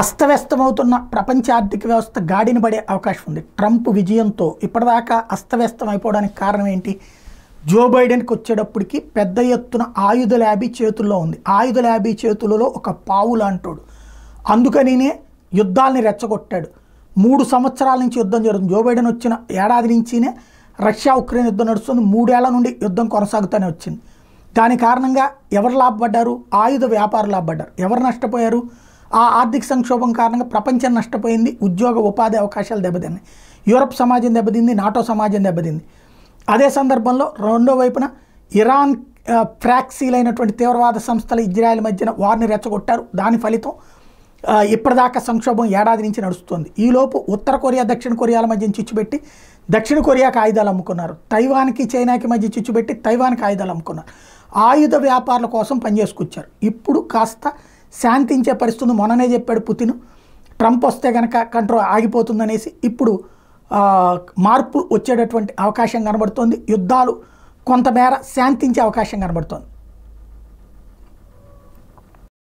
అస్తవ్యస్తమవుతున్న ప్రపంచ ఆర్థిక వ్యవస్థ గాడిన పడే అవకాశం ఉంది ట్రంప్ విజయంతో ఇప్పటిదాకా అస్తవ్యస్తం అయిపోవడానికి కారణం ఏంటి జో బైడెన్కి వచ్చేటప్పటికి పెద్ద ఎత్తున ఆయుధ ల్యాబీ చేతుల్లో ఉంది ఆయుధ ల్యాబీ చేతులలో ఒక పావు లాంటాడు అందుకనినే యుద్ధాలని రెచ్చగొట్టాడు మూడు సంవత్సరాల నుంచి యుద్ధం జరుగుతుంది జో బైడెన్ వచ్చిన ఏడాది నుంచినే రష్యా ఉక్రెయిన్ యుద్ధం నడుస్తుంది మూడేళ్ల నుండి యుద్ధం కొనసాగుతూనే వచ్చింది దాని కారణంగా ఎవరు లాభపడ్డారు ఆయుధ వ్యాపారులు లాభపడ్డారు ఎవరు నష్టపోయారు ఆ ఆర్థిక సంక్షోభం కారణంగా ప్రపంచం నష్టపోయింది ఉద్యోగ ఉపాధి అవకాశాలు దెబ్బతిన్నాయి యూరప్ సమాజం దెబ్బతింది నాటో సమాజం దెబ్బతింది అదే సందర్భంలో రెండో వైపున ఇరాన్ ఫ్రాక్సీలైనటువంటి తీవ్రవాద సంస్థలు ఇజ్రాయెల్ మధ్యన వారిని రెచ్చగొట్టారు దాని ఫలితం ఇప్పటిదాకా సంక్షోభం ఏడాది నుంచి నడుస్తుంది ఈలోపు ఉత్తర కొరియా దక్షిణ కొరియాల మధ్య చిచ్చుపెట్టి దక్షిణ కొరియాకి ఆయుధాలు అమ్ముకున్నారు తైవాన్కి చైనాకి మధ్య చిచ్చుపెట్టి తైవాన్కి ఆయుధాలు అమ్ముకున్నారు ఆయుధ వ్యాపారుల కోసం పనిచేసుకొచ్చారు ఇప్పుడు కాస్త శాంతించే పరిస్థితి మొన్ననే చెప్పాడు పుతిన్ ట్రంప్ వస్తే కనుక కంట్రోల్ ఆగిపోతుందనేసి ఇప్పుడు మార్పు వచ్చేటటువంటి అవకాశం కనబడుతోంది యుద్ధాలు కొంతమేర శాంతించే అవకాశం కనబడుతోంది